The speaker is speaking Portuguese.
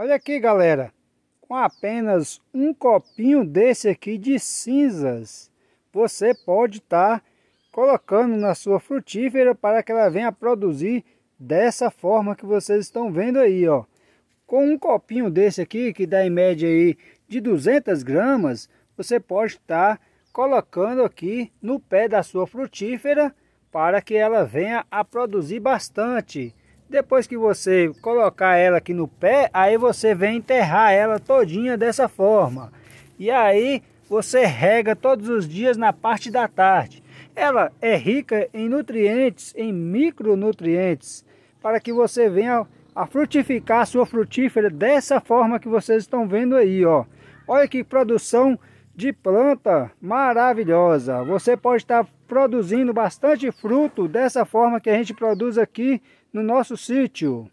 Olha aqui, galera. Com apenas um copinho desse aqui de cinzas, você pode estar tá colocando na sua frutífera para que ela venha produzir dessa forma que vocês estão vendo aí, ó. Com um copinho desse aqui, que dá em média aí de 200 gramas, você pode estar tá colocando aqui no pé da sua frutífera para que ela venha a produzir bastante. Depois que você colocar ela aqui no pé, aí você vem enterrar ela todinha dessa forma. E aí você rega todos os dias na parte da tarde. Ela é rica em nutrientes, em micronutrientes, para que você venha a frutificar a sua frutífera dessa forma que vocês estão vendo aí, ó. Olha que produção de planta maravilhosa. Você pode estar produzindo bastante fruto dessa forma que a gente produz aqui no nosso sítio.